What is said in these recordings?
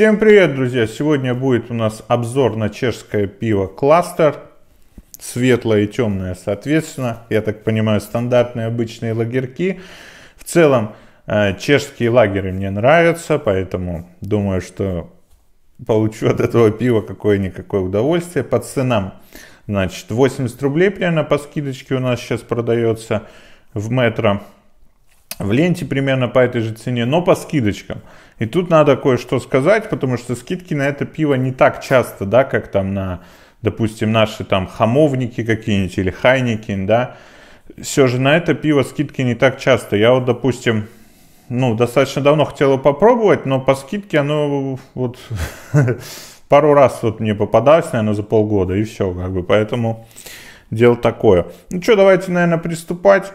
Всем привет, друзья! Сегодня будет у нас обзор на чешское пиво Кластер. Светлое и темное, соответственно. Я так понимаю, стандартные обычные лагерки. В целом, э, чешские лагеры мне нравятся, поэтому думаю, что получу от этого пива какое-никакое удовольствие. По ценам, значит, 80 рублей примерно по скидочке у нас сейчас продается в метро в ленте примерно по этой же цене, но по скидочкам. И тут надо кое-что сказать, потому что скидки на это пиво не так часто, да, как там на, допустим, наши там хамовники какие-нибудь или хайникин, да. Все же на это пиво скидки не так часто. Я вот, допустим, ну, достаточно давно хотел попробовать, но по скидке оно вот пару раз вот мне попадалось, наверное, за полгода, и все, как бы, поэтому дело такое. Ну что, давайте, наверное, приступать.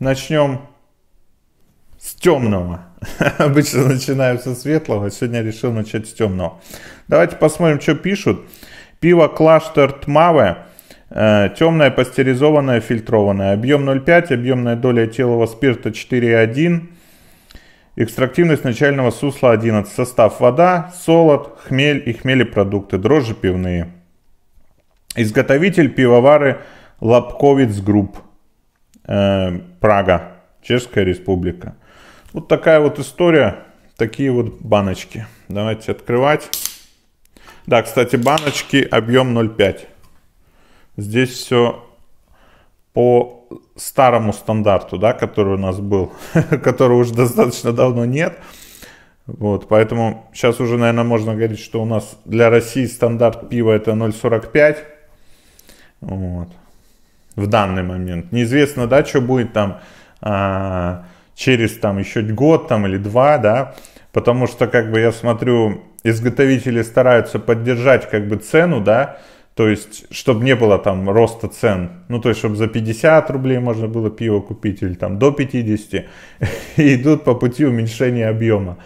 Начнем с темного. Обычно начинаю со светлого, сегодня решил начать с темного. Давайте посмотрим, что пишут. Пиво Клаштер Тмаве, э, темное, пастеризованное, фильтрованное. Объем 0,5, объемная доля этилового спирта 4,1. Экстрактивность начального сусла 11. Состав вода, солод, хмель и хмелепродукты, дрожжи пивные. Изготовитель пивовары Лобковиц Групп, э, Прага, Чешская Республика. Вот такая вот история. Такие вот баночки. Давайте открывать. Да, кстати, баночки объем 0,5. Здесь все по старому стандарту, да, который у нас был, которого уже достаточно давно нет. Вот, поэтому сейчас уже, наверное, можно говорить, что у нас для России стандарт пива это 0,45. Вот. В данный момент. Неизвестно, да, что будет там а, через там еще год там или два, да, потому что как бы я смотрю, изготовители стараются поддержать как бы цену, да, то есть, чтобы не было там роста цен. Ну, то есть, чтобы за 50 рублей можно было пиво купить или там до 50. идут по пути уменьшения объема.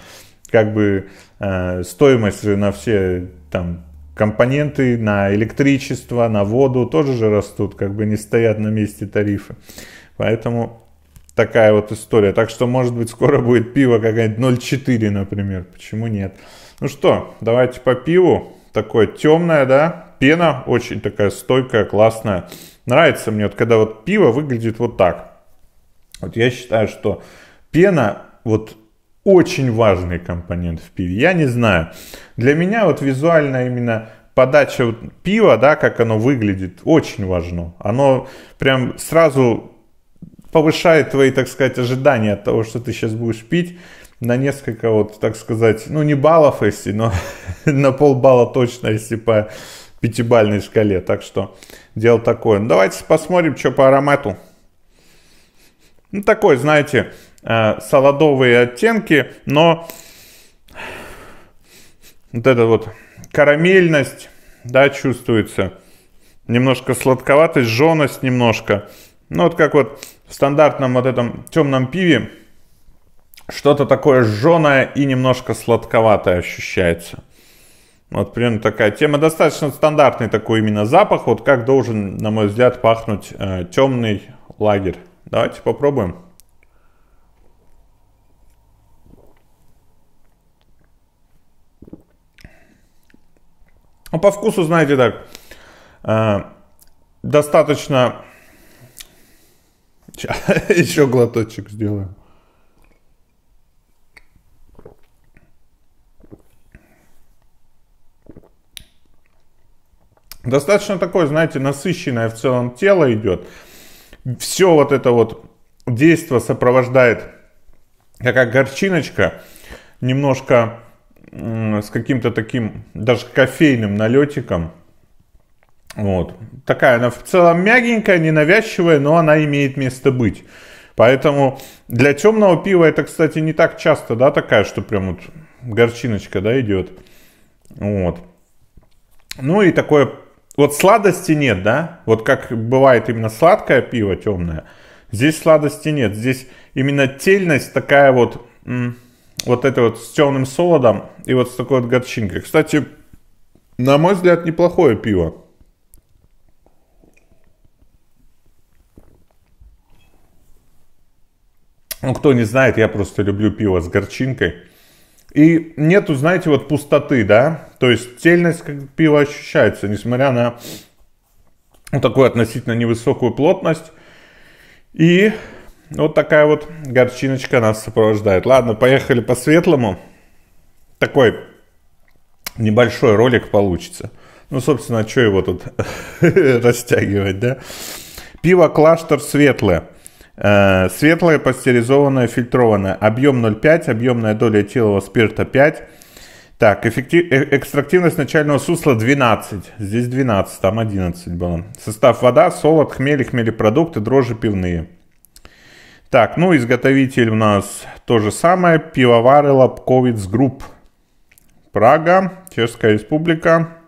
Как бы э, стоимость на все там компоненты, на электричество, на воду тоже же растут. Как бы не стоят на месте тарифы. Поэтому такая вот история. Так что, может быть, скоро будет пиво какая-нибудь 0,4, например. Почему нет? Ну что, давайте по пиву. Такое темное, да? Пена очень такая стойкая, классная. Нравится мне, вот когда вот пиво выглядит вот так. Вот я считаю, что пена вот очень важный компонент в пиве. Я не знаю. Для меня вот визуально именно подача вот пива, да, как оно выглядит, очень важно. Оно прям сразу повышает твои, так сказать, ожидания от того, что ты сейчас будешь пить на несколько, вот, так сказать, ну не баллов, если, но на полбалла точно, если по пятибальной шкале. Так что дело такое. Ну, давайте посмотрим, что по аромату. Ну, такой, знаете, э, солодовые оттенки, но вот эта вот карамельность, да, чувствуется. Немножко сладковатость, жженость немножко. Ну, вот как вот в стандартном вот этом темном пиве что-то такое жженое и немножко сладковатое ощущается. Вот примерно такая тема. Достаточно стандартный такой именно запах. Вот как должен, на мой взгляд, пахнуть э, темный лагерь. Давайте попробуем. Ну, по вкусу, знаете, так, э, достаточно Сейчас еще глоточек сделаем. Достаточно такое, знаете, насыщенное в целом тело идет. Все вот это вот действие сопровождает такая горчиночка, немножко с каким-то таким даже кофейным налетиком – вот. Такая она в целом мягенькая, ненавязчивая, но она имеет место быть. Поэтому для темного пива это, кстати, не так часто, да, такая, что прям вот горчиночка, да, идет. Вот. Ну и такое, вот сладости нет, да, вот как бывает именно сладкое пиво темное, здесь сладости нет, здесь именно тельность такая вот, вот это вот с темным солодом и вот с такой вот горчинкой. Кстати, на мой взгляд, неплохое пиво. Ну, кто не знает, я просто люблю пиво с горчинкой. И нету, знаете, вот пустоты, да? То есть цельность как пива ощущается, несмотря на вот такую относительно невысокую плотность. И вот такая вот горчиночка нас сопровождает. Ладно, поехали по светлому. Такой небольшой ролик получится. Ну, собственно, что его тут растягивать, да? Пиво Клаштер светлое. Э, светлое, пастеризованное, фильтрованное. Объем 0,5, объемная доля этилового спирта 5. Так, эффектив... Э, экстрактивность начального сусла 12. Здесь 12, там 11 было. Состав вода, солод, хмель, хмелепродукты, дрожжи пивные. Так, ну изготовитель у нас то же самое. Пивовары Лобковиц Групп. Прага, Чешская Республика.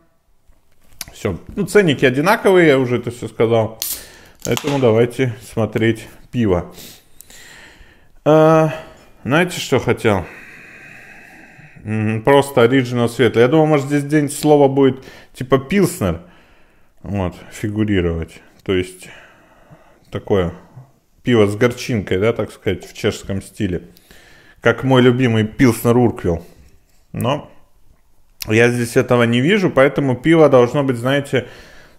Все. Ну, ценники одинаковые, я уже это все сказал. Поэтому давайте смотреть пива. А, знаете, что хотел? Просто оригинал светлый. Я думал, может, здесь день слово будет типа пилснер. Вот, фигурировать. То есть, такое пиво с горчинкой, да, так сказать, в чешском стиле. Как мой любимый пилснер урквил. Но я здесь этого не вижу, поэтому пиво должно быть, знаете,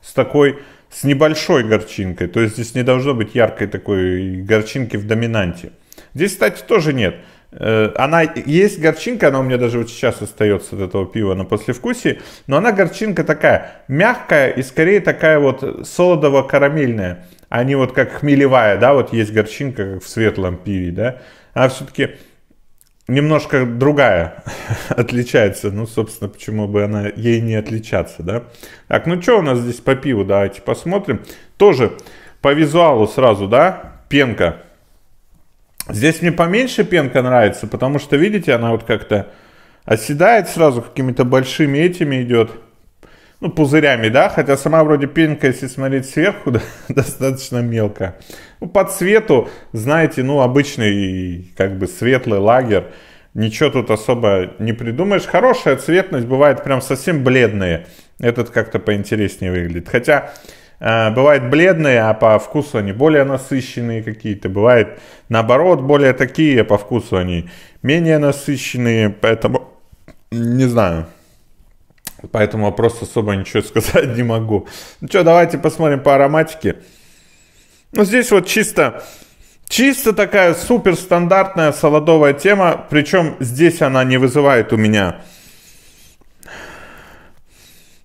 с такой с небольшой горчинкой. То есть здесь не должно быть яркой такой горчинки в доминанте. Здесь, кстати, тоже нет. Э, она есть горчинка, она у меня даже вот сейчас остается от этого пива на послевкусии, но она горчинка такая мягкая и скорее такая вот солодово-карамельная, а не вот как хмелевая, да, вот есть горчинка как в светлом пиве, да. Она все-таки немножко другая отличается. Ну, собственно, почему бы она ей не отличаться, да? Так, ну что у нас здесь по пиву? Давайте посмотрим. Тоже по визуалу сразу, да? Пенка. Здесь мне поменьше пенка нравится, потому что, видите, она вот как-то оседает сразу, какими-то большими этими идет ну, пузырями, да, хотя сама вроде пенка, если смотреть сверху, да, достаточно мелкая. Ну, по цвету, знаете, ну, обычный, как бы, светлый лагерь, ничего тут особо не придумаешь. Хорошая цветность, бывает прям совсем бледные, этот как-то поинтереснее выглядит. Хотя, э, бывают бледные, а по вкусу они более насыщенные какие-то, бывает. наоборот, более такие, а по вкусу они менее насыщенные, поэтому, не знаю, Поэтому вопрос особо ничего сказать не могу. Ну что, давайте посмотрим по ароматике. Ну здесь вот чисто, чисто такая супер стандартная солодовая тема. Причем здесь она не вызывает у меня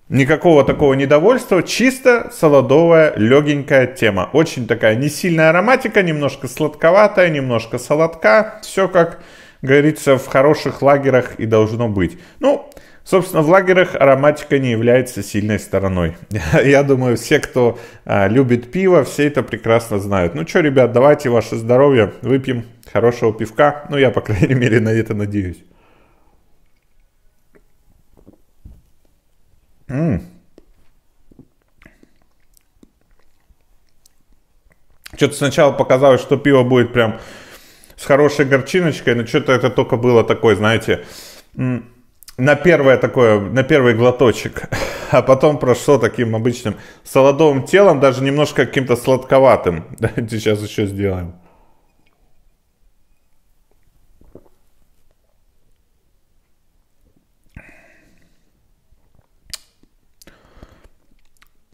никакого такого недовольства. Чисто солодовая, легенькая тема. Очень такая не сильная ароматика, немножко сладковатая, немножко солодка. Все как говорится в хороших лагерях и должно быть. Ну, Собственно, в лагерях ароматика не является сильной стороной. Я думаю, все, кто а, любит пиво, все это прекрасно знают. Ну что, ребят, давайте ваше здоровье, выпьем хорошего пивка. Ну, я, по крайней мере, на это надеюсь. М-м. Что-то сначала показалось, что пиво будет прям с хорошей горчиночкой, но что-то это только было такое, знаете, м- на первое такое, на первый глоточек, а потом прошло таким обычным солодовым телом, даже немножко каким-то сладковатым. Давайте сейчас еще сделаем.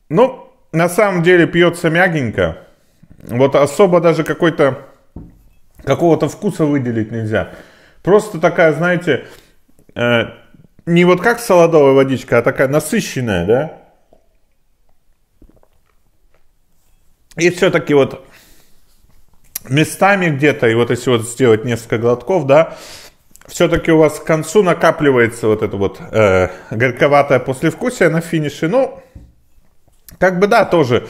Ну, на самом деле пьется мягенько. Вот особо даже какой-то какого-то вкуса выделить нельзя. Просто такая, знаете, э, не вот как солодовая водичка, а такая насыщенная, да? И все-таки вот местами где-то, и вот если вот сделать несколько глотков, да, все-таки у вас к концу накапливается вот это вот э, горьковатое послевкусие на финише. Ну, как бы да, тоже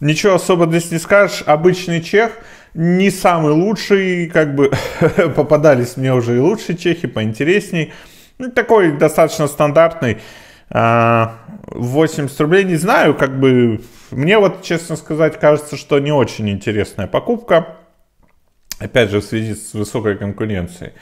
ничего особо здесь не скажешь. Обычный чех не самый лучший, как бы попадались мне уже и лучшие чехи, поинтересней. Ну, такой достаточно стандартный. 80 а, рублей, не знаю, как бы... Мне вот, честно сказать, кажется, что не очень интересная покупка. Опять же, в связи с высокой конкуренцией.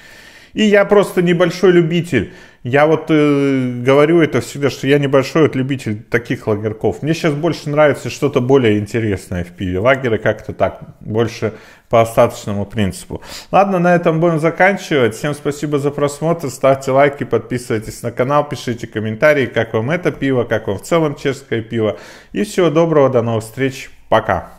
И я просто небольшой любитель. Я вот э, говорю это всегда, что я небольшой вот любитель таких лагерков. Мне сейчас больше нравится что-то более интересное в пиве. Лагеры как-то так, больше по остаточному принципу. Ладно, на этом будем заканчивать. Всем спасибо за просмотр. Ставьте лайки, подписывайтесь на канал, пишите комментарии, как вам это пиво, как вам в целом чешское пиво. И всего доброго, до новых встреч. Пока.